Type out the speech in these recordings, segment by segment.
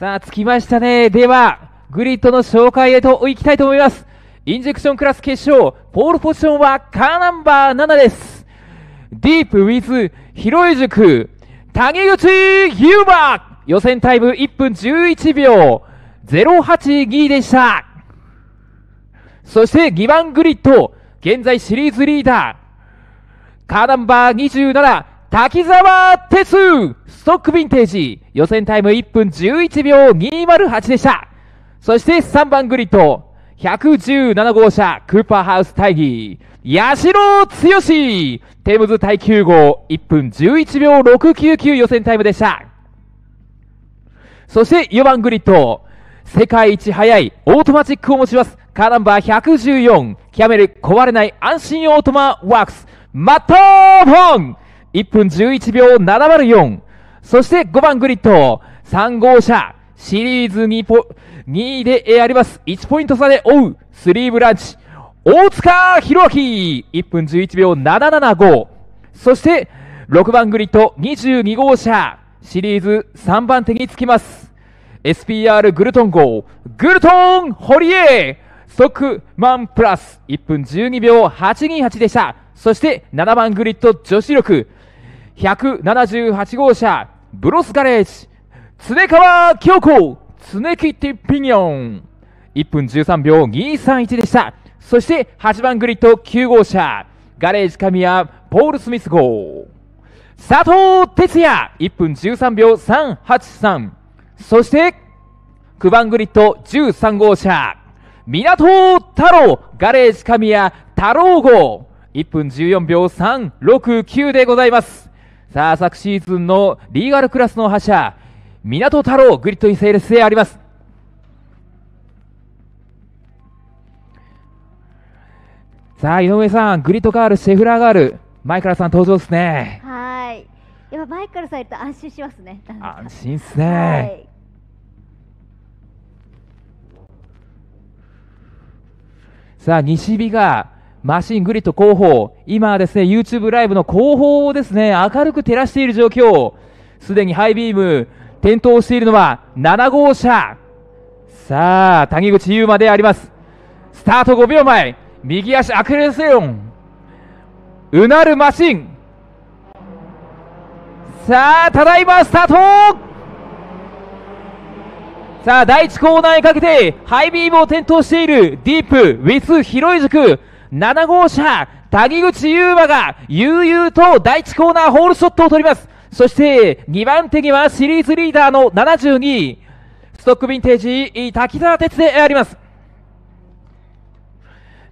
さあ、着きましたね。では、グリッドの紹介へと行きたいと思います。インジェクションクラス決勝、ポールポジションはカーナンバー7です。ディープウィズ、広い塾、谷口バー予選タイム1分11秒082でした。そして2番グリッド、現在シリーズリーダー、カーナンバー27、滝沢哲ストックヴィンテージ予選タイム1分11秒208でしたそして3番グリッド117号車クーパーハウス大義八代剛テームズ耐久号1分11秒699予選タイムでしたそして4番グリッド世界一速いオートマチックを持ちますカーナンバー114キャメル壊れない安心オートマワークスマットフォン1分11秒704。そして5番グリッド。3号車。シリーズ2ポ、2であります。1ポイント差で追う。スリーブランチ。大塚博明。1分11秒775。そして、6番グリッド22号車。シリーズ3番手につきます。SPR グルトン号。グルトン堀江即万プラス1分12秒828でした。そして7番グリッド女子力。178号車、ブロスガレージ、常川京子、常木ティピニョン。1分13秒231でした。そして8番グリッド9号車、ガレージ神谷、ポール・スミス号。佐藤哲也、1分13秒383。そして、9番グリッド13号車、港太郎、ガレージ神谷太郎号。1分14秒369でございます。さあ、昨シーズンのリーガルクラスの覇者、港太郎、グリッドインセールスへあります。さあ、井上さん、グリッドガール、シェフラーガール、マイカルさん登場ですね。はい。やっぱマイカルさんいると安心しますね。安心っすね。はいさあ西日がマシングリッド後方、今はですね、YouTube ライブの後方をですね、明るく照らしている状況。すでにハイビーム、点灯しているのは7号車。さあ、谷口優馬であります。スタート5秒前、右足アクレセオン。うなるマシン。さあ、ただいまスタートさあ、第1コーナーにかけて、ハイビームを点灯している、ディープ、ウィス、広い塾、7号車、谷口優馬が悠々と第1コーナーホールショットを取ります。そして2番手にはシリーズリーダーの72位、ストックヴィンテージ、滝沢哲であります。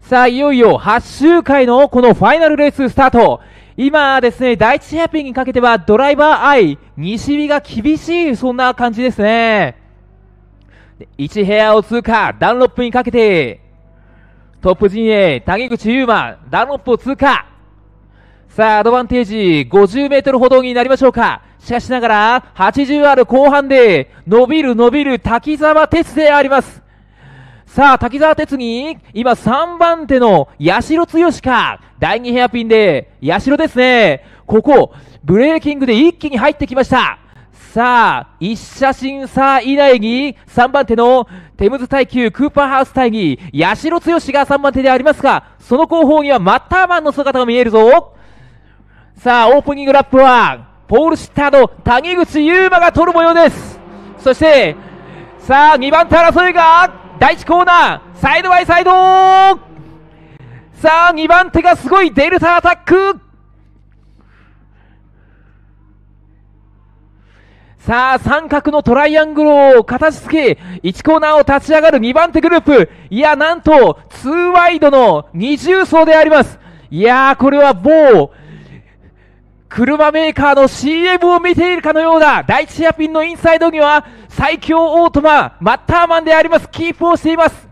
さあ、いよいよ8周回のこのファイナルレーススタート。今ですね、第1ヘアピンにかけてはドライバー愛、西日が厳しい、そんな感じですね。1部屋を通過、ダンロップにかけて、トップ陣営、谷口優馬、ダロップを通過。さあ、アドバンテージ50メートルほどになりましょうか。しかしながら、80ある後半で、伸びる伸びる滝沢鉄であります。さあ、滝沢鉄に、今3番手の八代剛か、第2ヘアピンで、八代ですね。ここ、ブレーキングで一気に入ってきました。さあ、一写真あ以内に、3番手のテムズ耐久クーパーハウス対に、八代剛が3番手でありますが、その後方にはマッターマンの姿が見えるぞ。さあ、オープニングラップは、ポールシッターの谷口優馬が取る模様です。そして、さあ、2番手争いが、第1コーナー、サイドバイサイドさあ、2番手がすごいデルタアタックさあ、三角のトライアングルを形付け、1コーナーを立ち上がる2番手グループ。いや、なんと、2ワイドの二重層であります。いやー、これは某、車メーカーの CM を見ているかのような、第一ヘピンのインサイドには、最強オートマ、マッターマンであります。キープをしています。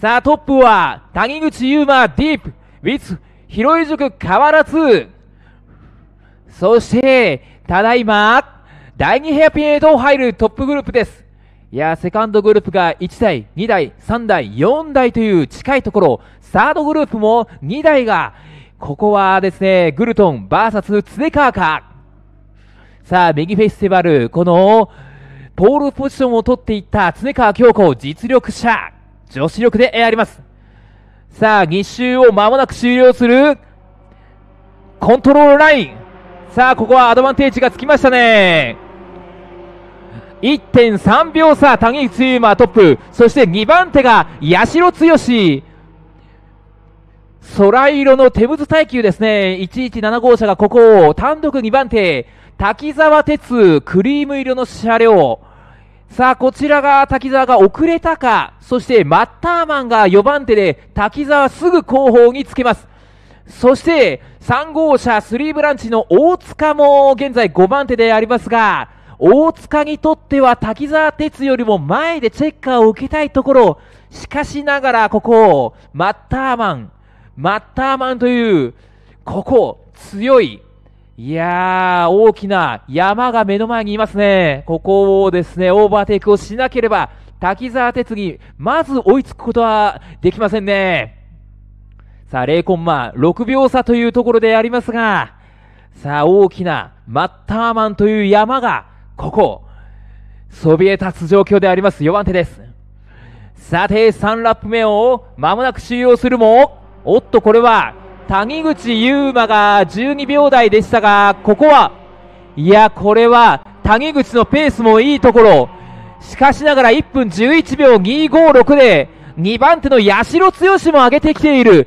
さあ、トップは、谷口優馬、ディープ、ウィズ、広い塾、変わらず、そして、ただいま、第2ヘアピンへと入るトップグループです。いや、セカンドグループが1台、2台、3台、4台という近いところ、サードグループも2台が、ここはですね、グルトン VS ツネカーか。さあ、ギフェスティバル、この、ポールポジションを取っていった常川京子、実力者、女子力であります。さあ、2周を間もなく終了する、コントロールライン。さあここはアドバンテージがつきましたね1.3秒差谷口優馬トップそして2番手が八代剛空色の手ズ耐久ですね117号車がここを単独2番手滝沢鉄クリーム色の車両さあこちらが滝沢が遅れたかそしてマッターマンが4番手で滝沢すぐ後方につけますそして3号車3ブランチの大塚も現在5番手でありますが大塚にとっては滝沢哲よりも前でチェッカーを受けたいところしかしながらここマッターマンマッターマンというここ強いいやー、大きな山が目の前にいますね。ここをですね、オーバーテイクをしなければ、滝沢哲にまず追いつくことはできませんね。さあ、0コンマ6秒差というところでありますが、さあ、大きなマッターマンという山が、ここ、そびえ立つ状況であります。4番手です。さて、3ラップ目をまもなく終了するも、おっと、これは、谷口優馬が12秒台でしたが、ここは、いや、これは、谷口のペースもいいところ、しかしながら1分11秒256で、2番手の八代剛も上げてきている。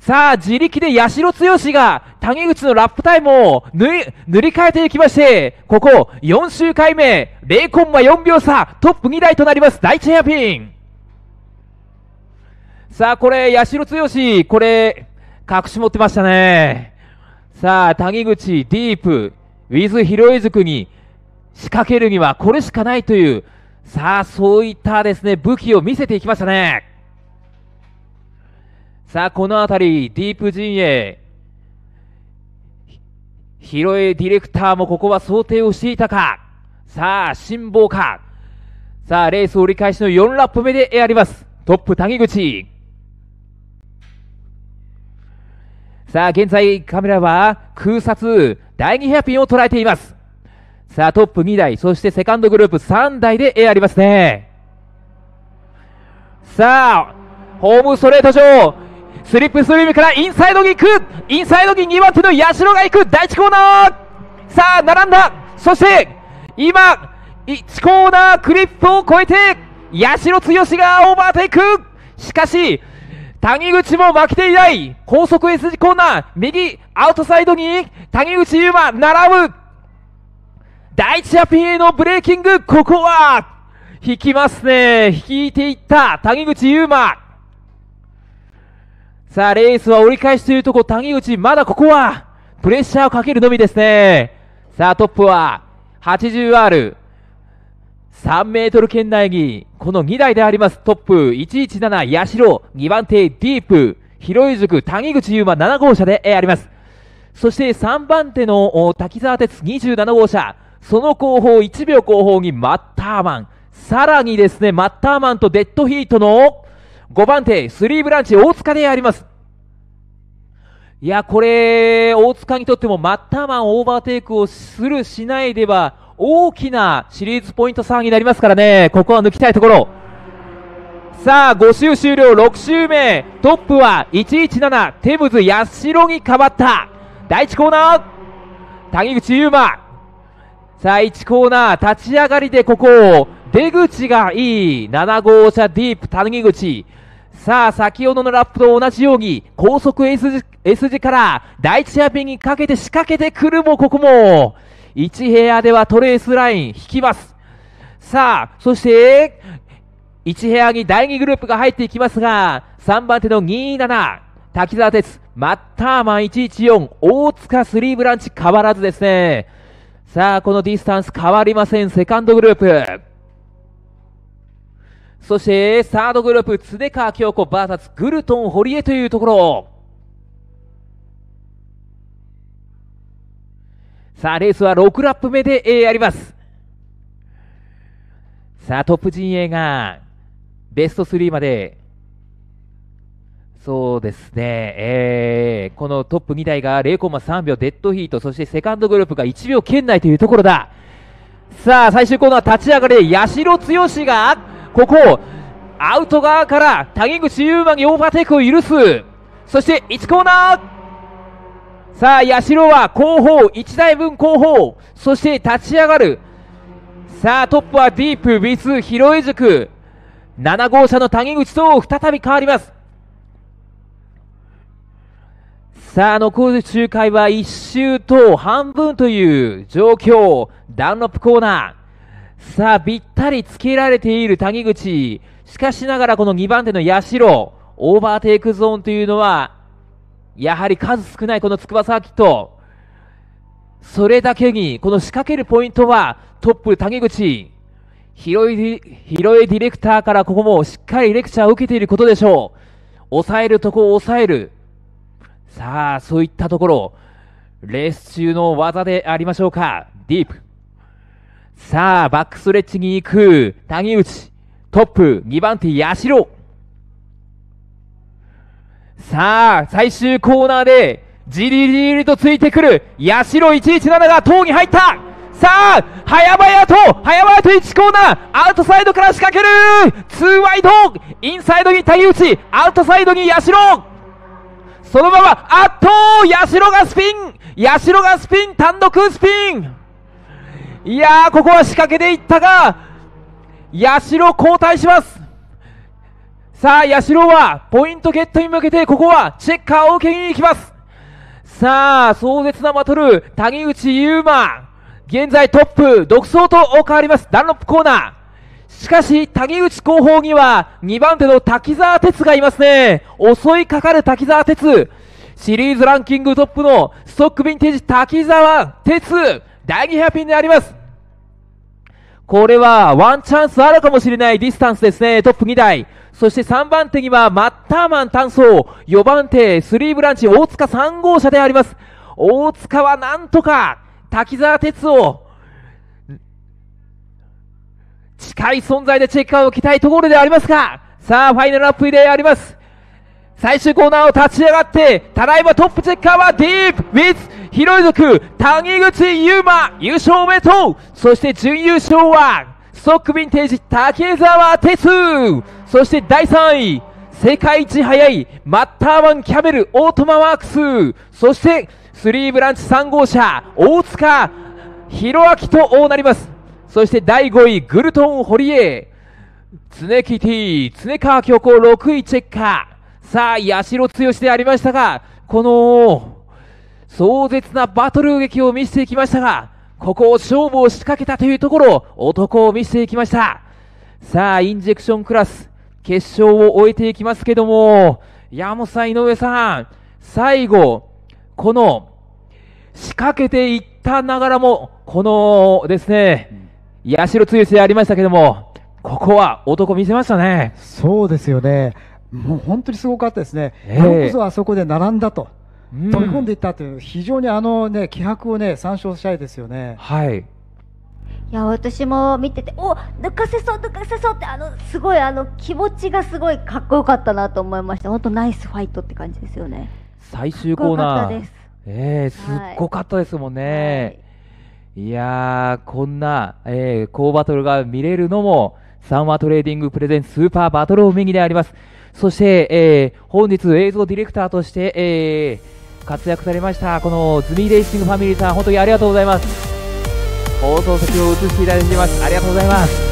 さあ、自力で八代剛が谷口のラップタイムを塗り替えていきまして、ここ4周回目、0.4秒差、トップ2台となります、第一ヘアピン。さあ、これ、八代剛、これ、隠し持ってましたね。さあ、谷口、ディープ、ウィズ・ヒロイズクに仕掛けるにはこれしかないという、さあ、そういったですね、武器を見せていきましたね。さあ、このあたり、ディープ陣営。広江ディレクターもここは想定をしていたか。さあ、辛抱か。さあ、レース折り返しの4ラップ目であります。トップ、谷口。さあ、現在カメラは空撮、第2ヘアピンを捉えています。さあ、トップ2台、そしてセカンドグループ3台でありますね。さあ、ホームストレート上、スリップストリームからインサイドに行くインサイドに2番手の八代が行く第1コーナーさあ並んだそして今1コーナークリップを越えて八代剛がオーバーテイクしかし谷口も負けていない高速 S 字コーナー右アウトサイドに谷口優馬並ぶ第1アピーのブレーキングここは引きますね引いていった谷口優馬さあ、レースは折り返しというとこ、谷口、まだここは、プレッシャーをかけるのみですね。さあ、トップは、80R、3メートル圏内に、この2台であります、トップ、117、八代、2番手、ディープ、広い塾、谷口優馬7号車であります。そして3番手の滝沢哲27号車、その後方、1秒後方にマッターマン、さらにですね、マッターマンとデッドヒートの5番手、スリーブランチ大塚であります。いや、これ、大塚にとってもマッターマンオーバーテイクをする、しないでは、大きなシリーズポイント差になりますからね、ここは抜きたいところ。さあ、5周終了、6周目、トップは117、テムズ、八代に変わった。第1コーナー、谷口優馬。さあ、1コーナー、立ち上がりでここ、出口がいい。7号車ディープ、谷口。さあ、先ほどのラップと同じように、高速 S 字 S 字から第1ヘアピンにかけて仕掛けてくるも、ここも。1部屋ではトレースライン引きます。さあ、そして、1部屋に第2グループが入っていきますが、3番手の27、滝沢哲、マッターマン114、大塚スリーブランチ変わらずですね。さあ、このディスタンス変わりません。セカンドグループ。そして、サードグループ、常川京子サスグルトン堀江というところ。さあ、レースは6ラップ目で、えー、あります。さあ、トップ陣営が、ベスト3までそうですね、えー、このトップ2台が0.3秒デッドヒート、そしてセカンドグループが1秒圏内というところだ。さあ、最終コーナー立ち上がりで、八代剛が、ここ、アウト側から谷口優馬にオーバーテイクを許す。そして1コーナーさあ、八代は後方、1台分後方、そして立ち上がる。さあ、トップはディープ、ビス、広江塾。7号車の谷口と再び変わります。さあ、残る周回は1周と半分という状況。ダンロップコーナー。さあ、ぴったりつけられている谷口。しかしながらこの2番手の八代。オーバーテイクゾーンというのは、やはり数少ないこの筑波サーキット。それだけに、この仕掛けるポイントは、トップ谷口。広い、広いディレクターからここもしっかりレクチャーを受けていることでしょう。抑えるとこを抑える。さあ、そういったところレース中の技でありましょうか。ディープ。さあ、バックストレッチに行く、谷内。トップ、2番手、八代。さあ、最終コーナーで、じりじりとついてくる、八代117が塔に入ったさあ、早々と、早々と1コーナー、アウトサイドから仕掛けるツーワイドインサイドに谷内、アウトサイドに八代そのままあっとシロがスピンシロがスピン単独スピンいやーここは仕掛けでいったがシロ交代しますさあシロはポイントゲットに向けてここはチェッカーを受けに行きますさあ壮絶なバトル谷口優馬現在トップ独走と変わりますダンロップコーナーしかし、谷口後方には2番手の滝沢哲がいますね。襲いかかる滝沢哲。シリーズランキングトップのストックヴィンテージ滝沢哲。第2 0 0ピンであります。これはワンチャンスあるかもしれないディスタンスですね。トップ2台。そして3番手にはマッターマン単走。4番手、スリーブランチ大塚3号車であります。大塚はなんとか滝沢哲を近い存在でチェッカーを置きたいところでありますが、さあ、ファイナルアップであります。最終コーナーを立ち上がって、ただいまトップチェッカーはディープ、ウィズ、ロイ族、谷口優馬、優勝おめでとうそして準優勝は、ストックヴィンテージ、竹澤哲そして第3位、世界一速い、マッターワン・キャメル、オートマワークス、そして、スリーブランチ3号車、大塚、弘明となります。そして第5位、グルトン・ホー。江。常キティ、常川京子6位チェッカー。さあ、八代剛でありましたが、この、壮絶なバトル劇を見せていきましたが、ここを勝負を仕掛けたというところ、男を見せていきました。さあ、インジェクションクラス、決勝を終えていきますけども、山本さん、井上さん、最後、この、仕掛けていったながらも、このですね、八代剛でありましたけども、ここは男見せましたね。そうですよね。もう本当にすごかったですね。えようこそあそこで並んだと。飛び込んでいったという、非常にあのね、気迫をね、参照したいですよね。はい。いや私も見ててお抜かせそう抜かせそうってあのすごいあの気持ちがすごいかっこよかったなと思いました本当ナイスファイトって感じですよね最終コーナーす、えー、すっごかったですもんね、はいいやー、こんな、えー、高バトルが見れるのも、サンワトレーディングプレゼンスーパーバトルオメギであります。そして、えー、本日映像ディレクターとして、えー、活躍されました、このズミレーシングファミリーさん、本当にありがとうございます。放送席を映していただいています。ありがとうございます。